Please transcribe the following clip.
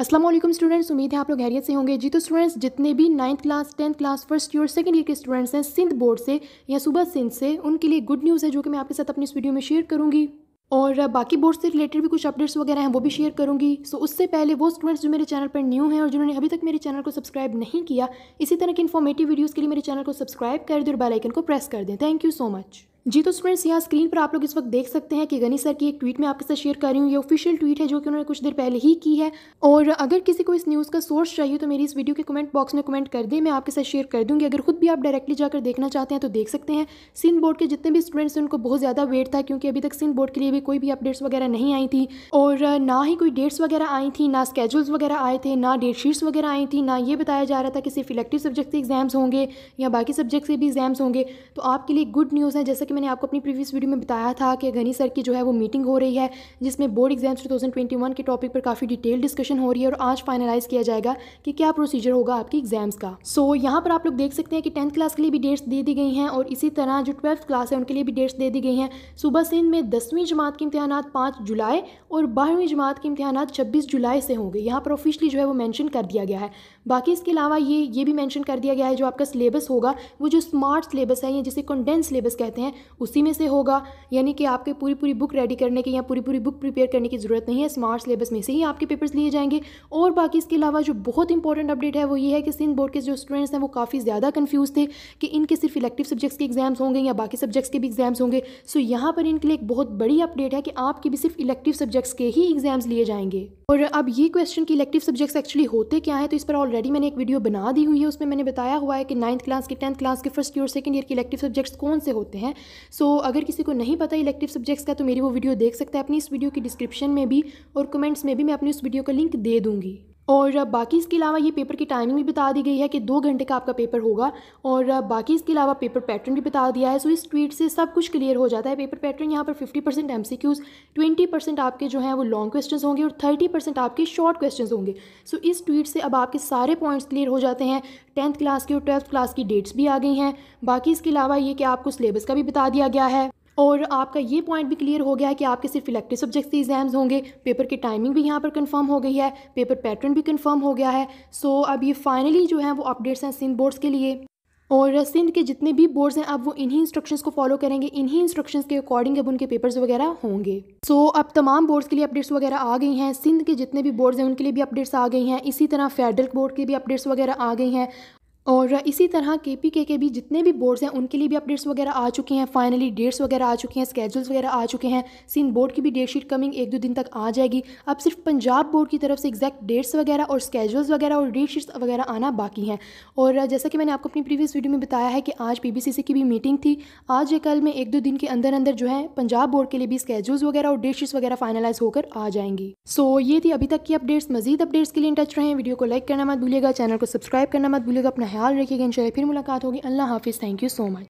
Aslam students उम्मीद है आप लोग हैरियत से होंगे जी तो स्टूडेंट्स जितने भी ninth class tenth class first year second year के स्टूडेंट्स हैं सिंध बोर्ड से या सुबह सिंध से उनके लिए गुड न्यूज़ है जो कि मैं आपके साथ अपनी इस वीडियो में शेयर करूँगी और बाकी बोर्ड से रिलेटेड भी कुछ अपडेट्स वगैरह हैं वो भी शेयर करूँगी सो उससे पहले वो स्टूडेंट्स जो मेरे चैनल पर न्यू हैं और जिन्होंने अभी तक मेरे चैनल को सब्सक्राइब नहीं किया इसी तरह की इन्फॉर्मेटिव वीडियोज़ के लिए मेरे चैनल को सब्सक्राइब कर दें और बेलाइकन को प्रेस कर दें थैंक यू सो मच जी तो स्टूडेंट्स यहाँ स्क्रीन पर आप लोग इस वक्त देख सकते हैं कि गनी सर की एक ट्वीट में आपके साथ शेयर कर रही हूँ ये ऑफिशियल ट्वीट है जो कि उन्होंने कुछ देर पहले ही की है और अगर किसी को इस न्यूज़ का सोर्स चाहिए तो मेरी इस वीडियो के कमेंट बॉक्स में कमेंट कर दें मैं आपके साथ शेयर कर दूँगी अगर खुद भी आप डायरेक्टली जाकर देखना चाहते हैं तो देख सकते हैं सिंध बोर्ड के जितने भी स्टूडेंट्स हैं उनको बहुत ज़्यादा वेट था क्योंकि अभी तक सिंध बोर्ड के लिए भी कोई भी अपडेट्स वगैरह नहीं आई थी और ना ही कोई डेट्स वगैरह आई थी ना स्केजल्स वगैरह आए थे ना डेट शीट्स वगैरह आई थी ना ये बताया जा रहा था कि सिर्फ इलेक्टिव सब्जेक्ट के एग्जाम्स होंगे या बाकी सब्जेक्ट्स के भी एग्जाम्स होंगे तो आपके लिए गुड न्यूज़ है जैसे कि मैंने आपको अपनी प्रीवियस वीडियो में बताया था कि घनी सर की जो है वो मीटिंग हो रही है जिसमें बोर्ड एग्जाम्स 2021 के टॉपिक पर काफ़ी डिटेल डिस्कशन हो रही है और आज फाइनलाइज किया जाएगा कि क्या प्रोसीजर होगा आपकी एग्जाम्स का सो so, यहाँ पर आप लोग देख सकते हैं कि टेंथ क्लास के लिए भी डेट्स दे दी गई हैं और इसी तरह जो ट्वेल्थ क्लास है उनके लिए भी डेट्स दे दी गई हैं सुबह सिंध में दसवीं जमात के इम्तहान पाँच जुलाई और बारहवीं जमात के इम्तहान छब्बीस जुलाई से होंगे यहाँ पर ऑफिशली जो है वो मैंशन कर दिया गया है बाकी इसके अलावा ये ये भी मैंशन कर दिया गया है जो आपका सिलेबस होगा वो जो स्मार्ट सिलेबस है या जिसे कंडेंस सिलेबस कहते हैं उसी में से होगा यानी कि आपके पूरी पूरी बुक रेडी करने की या पूरी पूरी बुक प्रिपेयर करने की ज़रूरत नहीं है स्मार्ट सिलेबस में से ही आपके पेपर्स लिए जाएंगे और बाकी इसके अलावा जो बहुत इंपॉर्टेंट अपडेट है वो ये है कि सिंध बोर्ड के जो स्टूडेंट्स हैं वो काफ़ी ज़्यादा कन्फ्यूज़ थे कि इनके सिर्फ इलेक्टिव सब्जेक्ट्स के एग्जाम्स होंगे या बाकी सब्जेक्ट्स के भी एग्जाम्स होंगे सो यहाँ पर इनके लिए एक बहुत बड़ी अपडेट है कि आपके भी सिर्फ इलेक्टिव सब्जेक्ट्स के ही एग्जाम्स लिए जाएंगे और अब ये क्वेश्चन कि इलेक्टिव सब्जेक्ट्स एक्चुअली होते क्या है तो इस पर ऑलरेडी मैंने एक वीडियो बना दी हुई है उसमें मैंने बताया हुआ है कि नाइन्थ क्लास के टेंथ क्लास के फर्स्ट ईयर सेकंड ईयर के इलेक्टिव सब्जेक्ट्स कौन से होते हैं सो so, अगर किसी को नहीं पता इलेक्टिव सब्जेक्ट्स का तो मेरी वो वीडियो देख सकता है अपनी इस वीडियो की डिस्क्रिप्शन में भी और कमेंट्स में भी मैं अपनी उस वीडियो का लिंक दे दूँगी और बाकी इसके अलावा ये पेपर की टाइमिंग भी बता दी गई है कि दो घंटे का आपका पेपर होगा और बाकी इसके अलावा पेपर पैटर्न भी बता दिया है सो इस ट्वीट से सब कुछ क्लियर हो जाता है पेपर पैटर्न यहाँ पर fifty percent M C Qs twenty percent आपके जो हैं वो लॉन्ग क्वेश्चन होंगे और थर्टी परसेंट आपके शॉर्ट क्वेश्चन होंगे सो इस ट्वीट से अब आपके सारे पॉइंट्स क्लियर हो जाते हैं टेंथ क्लास की और ट्वेल्थ क्लास की डेट्स भी आ गई हैं बाकी इसके अलावा ये कि आपको सिलेबस का भी बता दिया गया है और आपका ये पॉइंट भी क्लियर हो गया है कि आपके सिर्फ इलेक्टिव सब्जेक्ट्स के एग्ज़ाम्स होंगे पेपर की टाइमिंग भी यहाँ पर कंफर्म हो गई है पेपर पैटर्न भी कंफर्म हो गया है सो so, अब ये फाइनली जो है वो अपडेट्स हैं सिंध बोर्ड्स के लिए और सिंध के जितने भी बोर्ड्स हैं अब वो इन्हीं इंस्ट्रक्शंस को फॉलो करेंगे इन्हीं इंस्ट्रक्शंस के अकॉर्डिंग अब उनके पेपर्स वगैरह होंगे सो so, अब तमाम बोर्ड्स के लिए अपडेट्स वगैरह आ गई हैं सिंध के जितने भी बोर्ड्स हैं उनके लिए भी अपडेट्स आ गई हैं इसी तरह फेडरल बोर्ड की भी अपडेट्स वगैरह आ गई हैं और इसी तरह के पी के के भी जितने भी बोर्ड्स हैं उनके लिए भी अपडेट्स वगैरह आ चुके हैं फाइनली डेट्स वगैरह आ चुके हैं स्केजुल्स वगैरह आ चुके हैं सिंध बोर्ड की भी डेट शीट कमिंग एक दो दिन तक आ जाएगी अब सिर्फ पंजाब बोर्ड की तरफ से एग्जैक्ट डेट्स वगैरह और स्केजुल्स वगैरह और डेट शीट्स वगैरह आना बाकी हैं और जैसा कि मैंने आपको अपनी प्रीवियस वीडियो में बताया है कि आज पी की भी मीटिंग थी आज या कल में एक दो दिन के अंदर अंदर जो है पंजाब बोर्ड के लिए भी स्केजुल्स वगैरह और डेट शीट्स वगैरह फाइनलाइज होकर आ जाएंगी सो ये थी अभी तक की अपडेट्स मजीद अपडेट्स के लिए टच रहे हैं वीडियो को लाइक करना मत भूलिएगा चैनल को सब्सक्राइब करना मत भूलिएगा अपना ख्याल रखिएगा इन फिर मुलाकात होगी अल्लाह हाफिज़ थैंक यू सो मच